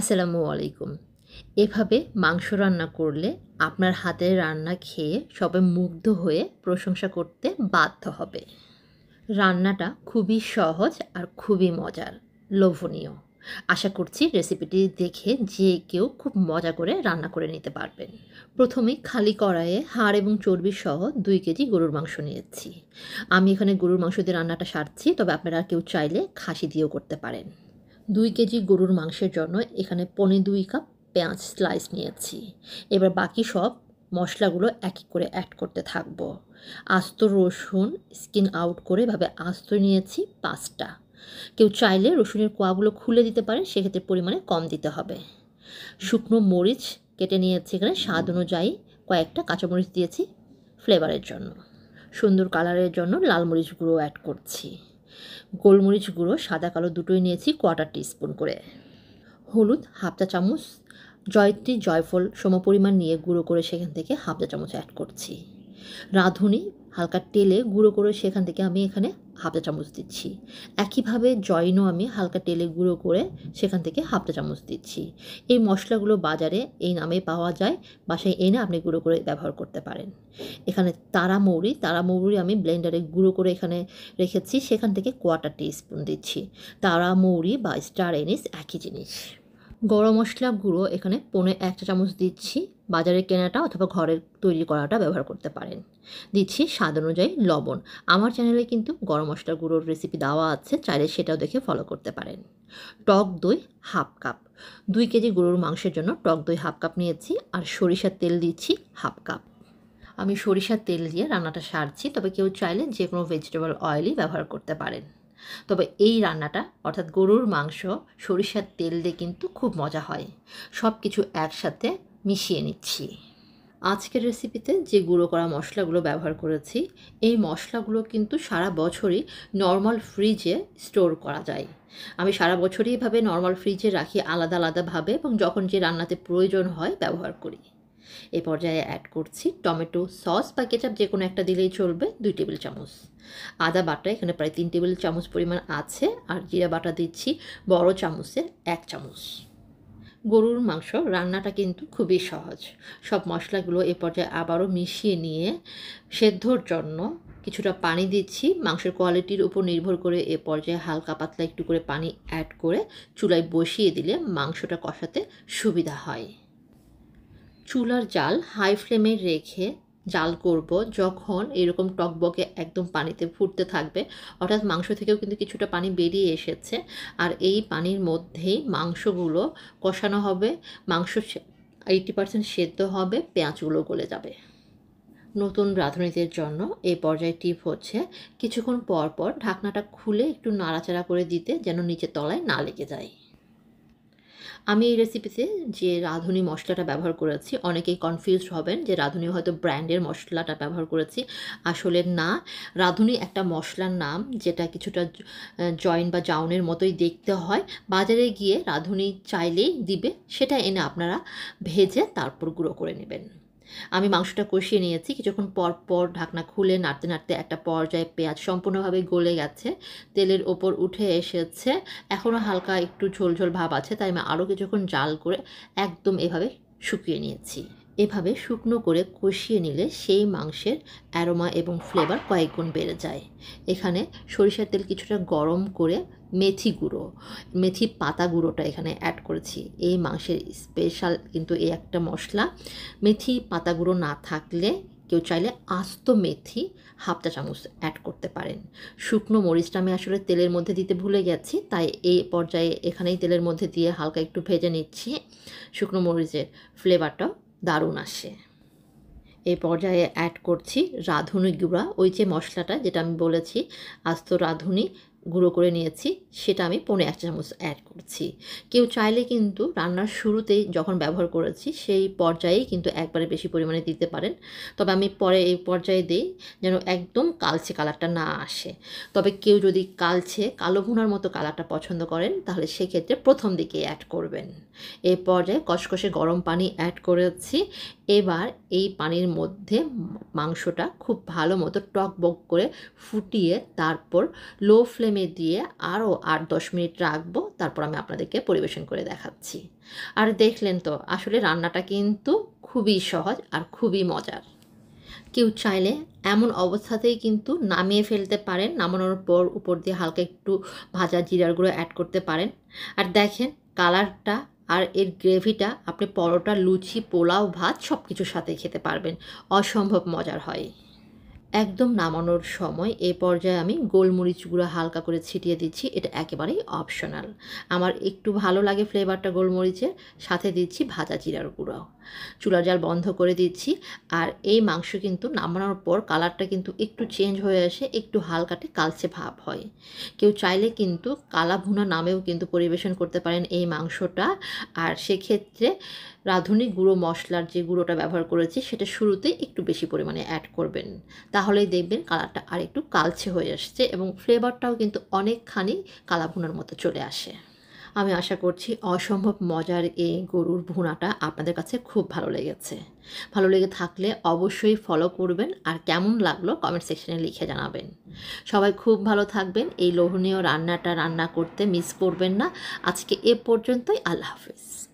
আসসালামু আলাইকুম এভাবে মাংস রান্না করলে আপনার হাতের রান্না খেয়ে সবাই মুগ্ধ হয়ে প্রশংসা করতে বাধ্য হবে রান্নাটা খুবই সহজ আর খুবই মজার লোভনীয় আশা করছি রেসিপিটি দেখে যে কেউ খুব মজা করে রান্না করে নিতে পারবেন প্রথমে খালি কড়াইয়ে হাড় এবং চর্বি সহ দুই কেজি গরুর মাংস নিয়েছি আমি এখানে গরুর মাংস দিয়ে রান্নাটা সারছি তবে আপনারা কেউ চাইলে খাসি দিয়েও করতে পারেন দুই কেজি গরুর মাংসের জন্য এখানে পনে দুই কাপ পেঁয়াজ স্লাইস নিয়েছি এবার বাকি সব মশলাগুলো এক করে অ্যাড করতে থাকবো আস্ত রসুন স্কিন আউট করে ভাবে আস্ত নিয়েছি পাঁচটা কেউ চাইলে রসুনের কোয়াগুলো খুলে দিতে পারেন সেক্ষেত্রে পরিমাণে কম দিতে হবে শুকনো মরিচ কেটে নিয়েছি এখানে স্বাদ অনুযায়ী কয়েকটা কাঁচামরিচ দিয়েছি ফ্লেভারের জন্য সুন্দর কালারের জন্য লাল মরিচগুলো অ্যাড করছি গোলমরিচ গুঁড়ো সাদা কালো দুটোই নিয়েছি কোয়াটার টিস্পুন করে হলুদ হাফ চা চামচ জয়ত্রী জয়ফল সম পরিমাণ নিয়ে গুঁড়ো করে সেখান থেকে হাফ চা চামচ অ্যাড করছি রাঁধুনি হালকা তেলে গুঁড়ো করে সেখান থেকে আমি এখানে হাফটা চামচ দিচ্ছি একইভাবে জয়নও আমি হালকা তেলে গুঁড়ো করে সেখান থেকে হাফটা চামচ দিচ্ছি এই মশলাগুলো বাজারে এই নামে পাওয়া যায় বাসায় এনে আপনি গুঁড়ো করে ব্যবহার করতে পারেন এখানে তারা মৌরি তারা মৌরি আমি ব্লেন্ডারে গুঁড়ো করে এখানে রেখেছি সেখান থেকে কোয়াটার টি স্পুন দিচ্ছি তারা মৌরি বা স্টার এনিস একই জিনিস গরম মশলা গুঁড়ো এখানে পনে এক চা চামচ দিচ্ছি বাজারে কেনাটা অথবা ঘরের তৈরি করাটা ব্যবহার করতে পারেন দিচ্ছি স্বাদ অনুযায়ী লবণ আমার চ্যানেলে কিন্তু গরম মশলা গুঁড়োর রেসিপি দেওয়া আছে চাইলে সেটাও দেখে ফলো করতে পারেন টক দই হাফ কাপ দুই কেজি গুঁড়োর মাংসের জন্য টক দই হাফ কাপ নিয়েছি আর সরিষার তেল দিচ্ছি হাফ কাপ আমি সরিষার তেল দিয়ে রান্নাটা সারছি তবে কেউ চাইলে যে কোনো ভেজিটেবল অয়েলই ব্যবহার করতে পারেন তবে এই রান্নাটা অর্থাৎ গরুর মাংস সরিষার তেল দিয়ে কিন্তু খুব মজা হয় সব কিছু একসাথে মিশিয়ে নিচ্ছি আজকের রেসিপিতে যে গুঁড়ো করা মশলাগুলো ব্যবহার করেছি এই মশলাগুলো কিন্তু সারা বছরই নর্মাল ফ্রিজে স্টোর করা যায় আমি সারা বছরই এভাবে নর্মাল ফ্রিজে রাখি আলাদা আলাদাভাবে এবং যখন যে রান্নাতে প্রয়োজন হয় ব্যবহার করি এ পর্যায়ে অ্যাড করছি টমেটো সস বা কেচাপ যে কোনো একটা দিলেই চলবে দুই টেবিল চামচ আদা বাটা এখানে প্রায় তিন টেবিল চামচ পরিমাণ আছে আর জিরা বাটা দিচ্ছি বড় চামচের এক চামচ গরুর মাংস রান্নাটা কিন্তু খুবই সহজ সব মশলাগুলো এ পর্যায়ে আবারও মিশিয়ে নিয়ে সেদ্ধর জন্য কিছুটা পানি দিচ্ছি মাংসের কোয়ালিটির উপর নির্ভর করে এ পর্যায়ে হালকা পাতলা একটু করে পানি অ্যাড করে চুলায় বসিয়ে দিলে মাংসটা কষাতে সুবিধা হয় চুলার জাল হাই ফ্লেমে রেখে জাল করব যখন এরকম টকবকে একদম পানিতে ফুটতে থাকবে অর্থাৎ মাংস থেকেও কিন্তু কিছুটা পানি বেরিয়ে এসেছে আর এই পানির মধ্যেই মাংসগুলো কষানো হবে মাংস এইটি পার্সেন্ট সেদ্ধ হবে পেঁয়াজগুলো গলে যাবে নতুন রাঁধুনিদের জন্য এই পর্যায়ে টিপ হচ্ছে কিছুক্ষণ পর পর ঢাকনাটা খুলে একটু নাড়াচাড়া করে দিতে যেন নিচে তলায় না লেগে যায় আমি এই রেসিপিতে যে রাঁধুনি মশলাটা ব্যবহার করেছি অনেকেই কনফিউজড হবেন যে রাঁধুনি হয়তো ব্র্যান্ডের মশলাটা ব্যবহার করেছি আসলে না রাঁধুনি একটা মশলার নাম যেটা কিছুটা জয়েন বা জাউনের মতোই দেখতে হয় বাজারে গিয়ে রাঁধুনি চাইলেই দিবে সেটা এনে আপনারা ভেজে তারপর গুঁড়ো করে নেবেন আমি মাংসটা কষিয়ে নিয়েছি কিছুক্ষণ পর পর ঢাকনা খুলে নাড়তে নাড়তে একটা পর্যায়ে পেঁয়াজ সম্পূর্ণভাবে গলে গেছে তেলের ওপর উঠে এসেছে এখনও হালকা একটু ঝোল ঝোল ভাব আছে তাই আমি আরও কিছুক্ষণ জাল করে একদম এভাবে শুকিয়ে নিয়েছি এভাবে শুকনো করে কষিয়ে নিলে সেই মাংসের অ্যারোমা এবং ফ্লেভার কয়েকগুণ বেড়ে যায় এখানে সরিষার তেল কিছুটা গরম করে মেথি গুঁড়ো মেথি পাতা গুঁড়োটা এখানে অ্যাড করেছি এই মাংসের স্পেশাল কিন্তু এই একটা মশলা মেথি পাতা গুঁড়ো না থাকলে কেউ চাইলে আস্ত মেথি হাফ চা চামচ অ্যাড করতে পারেন শুকনো মরিচটা আমি আসলে তেলের মধ্যে দিতে ভুলে গেছি তাই এই পর্যায়ে এখানেই তেলের মধ্যে দিয়ে হালকা একটু ভেজে নিচ্ছি শুকনো মরিচের ফ্লেভারটা দারুণ আসে এই পর্যায়ে অ্যাড করছি রাঁধুনি গুঁড়া ওই যে মশলাটা যেটা আমি বলেছি আস্ত রাঁধুনি গুঁড়ো করে নিয়েছি সেটা আমি পনে এক চামচ অ্যাড করছি কেউ চাইলে কিন্তু রান্নার শুরুতেই যখন ব্যবহার করেছি সেই পর্যায়েই কিন্তু একবারে বেশি পরিমাণে দিতে পারেন তবে আমি পরে এই পর্যায়ে দিই যেন একদম কালছে কালারটা না আসে তবে কেউ যদি কালছে কালো ভুনার মতো কালারটা পছন্দ করেন তাহলে সেক্ষেত্রে প্রথম দিকে অ্যাড করবেন এই পর্যায়ে কষকষে গরম পানি অ্যাড করেছি এবার এই পানির মধ্যে মাংসটা খুব ভালো মতো টক বক করে ফুটিয়ে তারপর লো ফ্লেম ফ্লেমে দিয়ে আরও আট দশ মিনিট রাখবো তারপর আমি আপনাদেরকে পরিবেশন করে দেখাচ্ছি আর দেখলেন তো আসলে রান্নাটা কিন্তু খুবই সহজ আর খুবই মজার কেউ চাইলে এমন অবস্থাতেই কিন্তু নামিয়ে ফেলতে পারেন নামানোর পর উপর দিয়ে হালকা একটু ভাজা জিরার গুঁড়ো অ্যাড করতে পারেন আর দেখেন কালারটা আর এর গ্রেভিটা আপনি পরোটা লুচি পোলাও ভাত সব কিছুর সাথে খেতে পারবেন অসম্ভব মজার হয় একদম নামানোর সময় এ পর্যায়ে আমি গোলমরিচ গুঁড়ো হালকা করে ছিটিয়ে দিচ্ছি এটা একেবারেই অপশনাল আমার একটু ভালো লাগে ফ্লেভারটা গোলমরিচের সাথে দিচ্ছি ভাজা জিরার গুঁড়ো চুলার জাল বন্ধ করে দিচ্ছি আর এই মাংস কিন্তু নামানোর পর কালারটা কিন্তু একটু চেঞ্জ হয়ে আসে একটু হালকাটে কালচে ভাব হয় কেউ চাইলে কিন্তু কালা ভুনা নামেও কিন্তু পরিবেশন করতে পারেন এই মাংসটা আর সেক্ষেত্রে রাঁধুনি গুঁড়ো মশলার যে গুঁড়োটা ব্যবহার করেছি সেটা শুরুতে একটু বেশি পরিমাণে অ্যাড করবেন তাহলেই দেখবেন কালারটা আর একটু কালচে হয়ে আসছে এবং ফ্লেভারটাও কিন্তু অনেকখানি কালাভুনার মতো চলে আসে আমি আশা করছি অসম্ভব মজার এই গরুর ভুনাটা আপনাদের কাছে খুব ভালো লেগেছে ভালো লেগে থাকলে অবশ্যই ফলো করবেন আর কেমন লাগলো কমেন্ট সেকশনে লিখে জানাবেন সবাই খুব ভালো থাকবেন এই লোভনীয় রান্নাটা রান্না করতে মিস করবেন না আজকে এ পর্যন্তই আল্লাহ হাফিজ